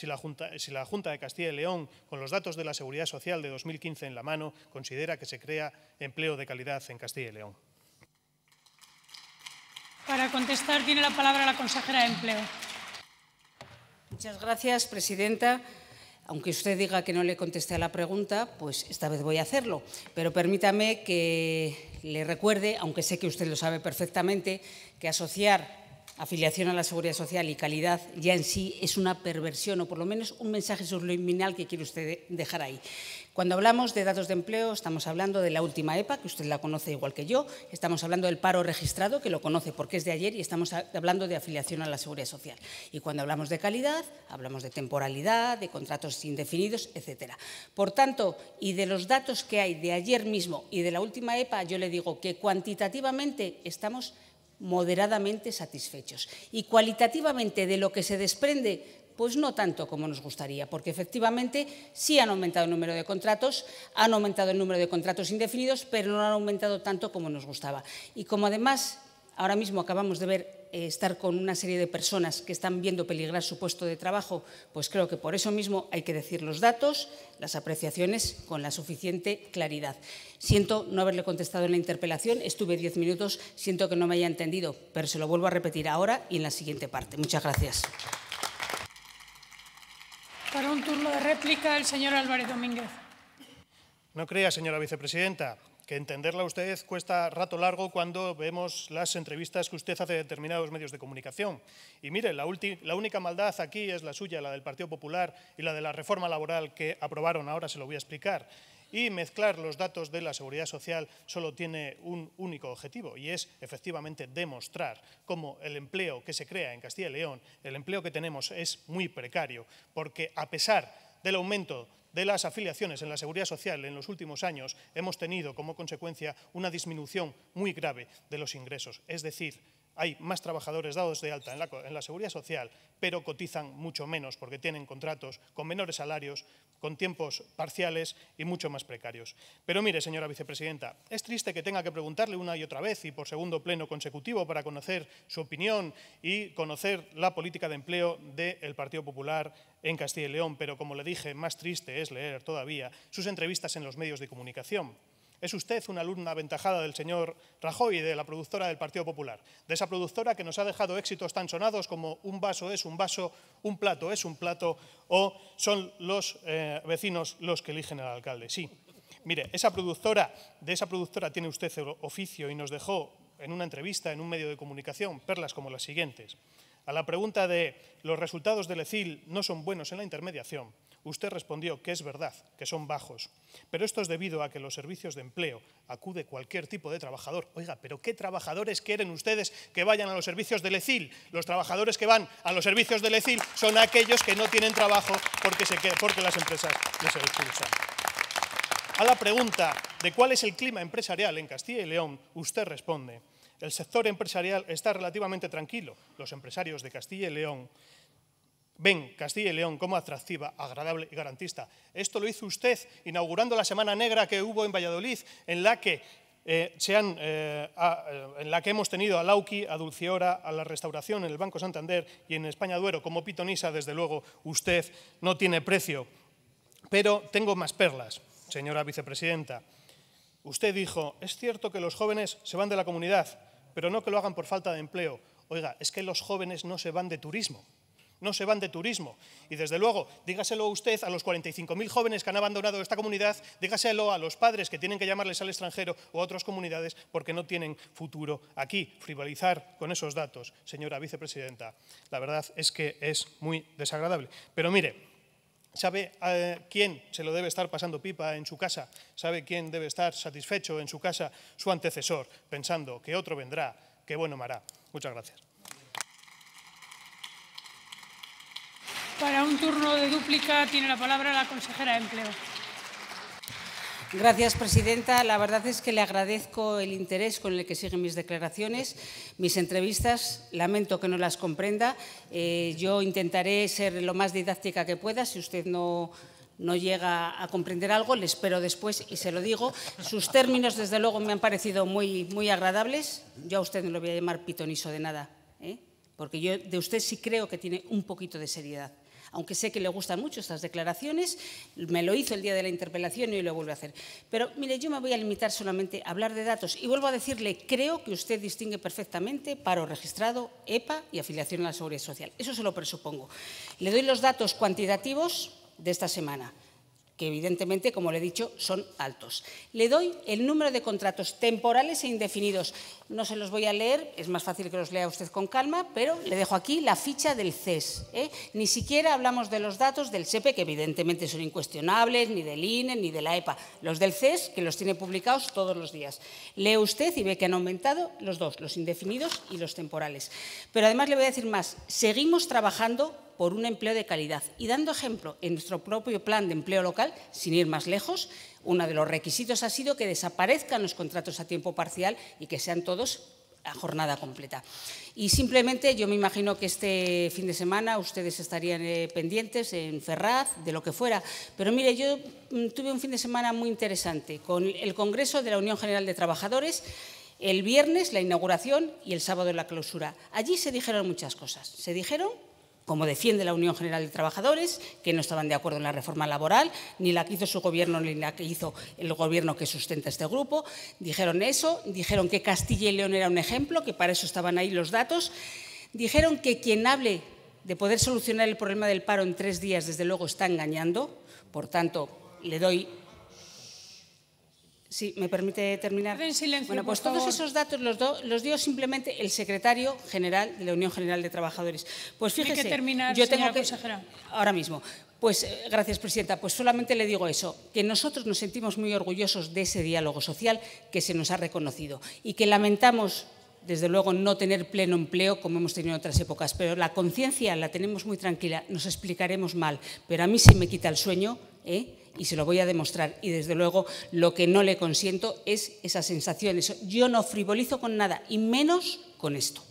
si la, Junta, de Castilla y León, con los datos de la Seguridad Social de 2015 en la mano, considera que se crea empleo de calidad en Castilla y León. Para contestar tiene la palabra la consejera de Empleo. Muchas gracias, presidenta. Aunque usted diga que no le contesté a la pregunta, pues esta vez voy a hacerlo. Pero permítame que le recuerde, aunque sé que usted lo sabe perfectamente, que asociar afiliación a la seguridad social y calidad ya en sí es una perversión o por lo menos un mensaje subliminal que quiere usted dejar ahí. Cuando hablamos de datos de empleo estamos hablando de la última EPA, que usted la conoce igual que yo, estamos hablando del paro registrado, que lo conoce porque es de ayer, y estamos hablando de afiliación a la seguridad social. Y cuando hablamos de calidad, hablamos de temporalidad, de contratos indefinidos, etc. Por tanto, y de los datos que hay de ayer mismo y de la última EPA, yo le digo que cuantitativamente estamos moderadamente satisfechos. Y cualitativamente de lo que se desprende pues no tanto como nos gustaría, porque efectivamente sí han aumentado el número de contratos, han aumentado el número de contratos indefinidos, pero no han aumentado tanto como nos gustaba. Y como además Ahora mismo acabamos de ver eh, estar con una serie de personas que están viendo peligrar su puesto de trabajo, pues creo que por eso mismo hay que decir los datos, las apreciaciones con la suficiente claridad. Siento no haberle contestado en la interpelación, estuve diez minutos, siento que no me haya entendido, pero se lo vuelvo a repetir ahora y en la siguiente parte. Muchas gracias. Para un turno de réplica, el señor Álvarez Domínguez. No crea, señora vicepresidenta que entenderla usted cuesta rato largo cuando vemos las entrevistas que usted hace de determinados medios de comunicación. Y mire, la, la, única maldad aquí es la suya, la del Partido Popular y la de la reforma laboral que aprobaron, ahora se lo voy a explicar. Y mezclar los datos de la seguridad social solo tiene un único objetivo y es efectivamente demostrar cómo el empleo que se crea en Castilla y León, el empleo que tenemos es muy precario, porque a pesar del aumento de las afiliaciones en la seguridad social en los últimos años hemos tenido como consecuencia una disminución muy grave de los ingresos. Es decir, hay más trabajadores dados de alta en la, seguridad social, pero cotizan mucho menos porque tienen contratos con menores salarios, con tiempos parciales y mucho más precarios. Pero mire, señora vicepresidenta, es triste que tenga que preguntarle una y otra vez y por segundo pleno consecutivo para conocer su opinión y conocer la política de empleo del Partido Popular en Castilla y León, pero como le dije, más triste es leer todavía sus entrevistas en los medios de comunicación. Es usted una alumna aventajada del señor Rajoy y de la productora del Partido Popular, de esa productora que nos ha dejado éxitos tan sonados como Un vaso es un vaso, Un plato es un plato o Son los eh, vecinos los que eligen al alcalde. Sí, mire, esa productora, de esa productora tiene usted oficio y nos dejó en una entrevista en un medio de comunicación perlas como las siguientes. A la pregunta de los resultados del ECIL no son buenos en la intermediación, usted respondió que es verdad, que son bajos, pero esto es debido a que los servicios de empleo acude cualquier tipo de trabajador. Oiga, pero ¿qué trabajadores quieren ustedes que vayan a los servicios del ECIL? Los trabajadores que van a los servicios del ECIL son aquellos que no tienen trabajo porque, se, porque las empresas les expulsan. A la pregunta de cuál es el clima empresarial en Castilla y León, usted responde el sector empresarial está relativamente tranquilo. Los empresarios de Castilla y León ven Castilla y León como atractiva, agradable y garantista. Esto lo hizo usted inaugurando la Semana Negra que hubo en Valladolid, en la que, eh, han, eh, eh, en la que hemos tenido a Lauki, a Dulciora, a la Restauración, en el Banco Santander y en España Duero. Como pitonisa, desde luego, usted no tiene precio. Pero tengo más perlas, señora vicepresidenta. Usted dijo, es cierto que los jóvenes se van de la comunidad, pero no que lo hagan por falta de empleo. Oiga, es que los jóvenes no se van de turismo, no se van de turismo. Y desde luego, dígaselo usted a los 45.000 jóvenes que han abandonado esta comunidad, dígaselo a los padres que tienen que llamarles al extranjero o a otras comunidades porque no tienen futuro aquí. Frivolizar con esos datos, señora vicepresidenta, la verdad es que es muy desagradable. Pero mire, sabe eh, quién se lo debe estar pasando pipa en su casa, sabe quién debe estar satisfecho en su casa, su antecesor, pensando que otro vendrá, que bueno mará. Muchas gracias. Para un turno de dúplica tiene la palabra la consejera de Empleo. Gracias, presidenta. La verdad es que le agradezco el interés con el que siguen mis declaraciones, mis entrevistas. Lamento que no las comprenda. Eh, yo intentaré ser lo más didáctica que pueda. Si usted no, no llega a comprender algo, le espero después y se lo digo. Sus términos, desde luego, me han parecido muy, muy agradables. Yo a usted no lo voy a llamar pitoniso de nada, ¿eh? porque yo de usted sí creo que tiene un poquito de seriedad aunque sé que le gustan mucho estas declaraciones, me lo hizo el día de la interpelación y hoy lo vuelve a hacer. Pero mire, yo me voy a limitar solamente a hablar de datos y vuelvo a decirle, creo que usted distingue perfectamente paro registrado, EPA y afiliación a la Seguridad Social. Eso se lo presupongo. Le doy los datos cuantitativos de esta semana que evidentemente, como le he dicho, son altos. Le doy el número de contratos temporales e indefinidos. No se los voy a leer, es más fácil que los lea usted con calma, pero le dejo aquí la ficha del CES. ¿eh? Ni siquiera hablamos de los datos del SEPE, que evidentemente son incuestionables, ni del INE, ni de la EPA. Los del CES, que los tiene publicados todos los días. Lee usted y ve que han aumentado los dos, los indefinidos y los temporales. Pero además le voy a decir más, seguimos trabajando por un empleo de calidad. Y dando ejemplo, en nuestro propio plan de empleo local, sin ir más lejos, uno de los requisitos ha sido que desaparezcan los contratos a tiempo parcial y que sean todos a jornada completa. Y simplemente yo me imagino que este fin de semana ustedes estarían eh, pendientes en Ferraz, de lo que fuera. Pero mire, yo mm, tuve un fin de semana muy interesante con el Congreso de la Unión General de Trabajadores el viernes la inauguración y el sábado la clausura. Allí se dijeron muchas cosas. Se dijeron como defiende la Unión General de Trabajadores, que no estaban de acuerdo en la reforma laboral, ni la que hizo su gobierno ni la que hizo el gobierno que sustenta este grupo. Dijeron eso, dijeron que Castilla y León era un ejemplo, que para eso estaban ahí los datos. Dijeron que quien hable de poder solucionar el problema del paro en tres días, desde luego, está engañando. Por tanto, le doy Sí, me permite terminar. En silencio, bueno, pues todos esos datos los, los, dio simplemente el secretario general de la Unión General de Trabajadores. Pues fíjese, que yo tengo que consejera. ahora mismo. Pues eh, gracias, presidenta. Pues solamente le digo eso, que nosotros nos sentimos muy orgullosos de ese diálogo social que se nos ha reconocido y que lamentamos desde luego no tener pleno empleo como hemos tenido en otras épocas, pero la conciencia la tenemos muy tranquila, nos explicaremos mal, pero a mí sí me quita el sueño, ¿eh? y se lo voy a demostrar. Y desde luego lo que no le consiento es esa sensación. Yo no frivolizo con nada y menos con esto.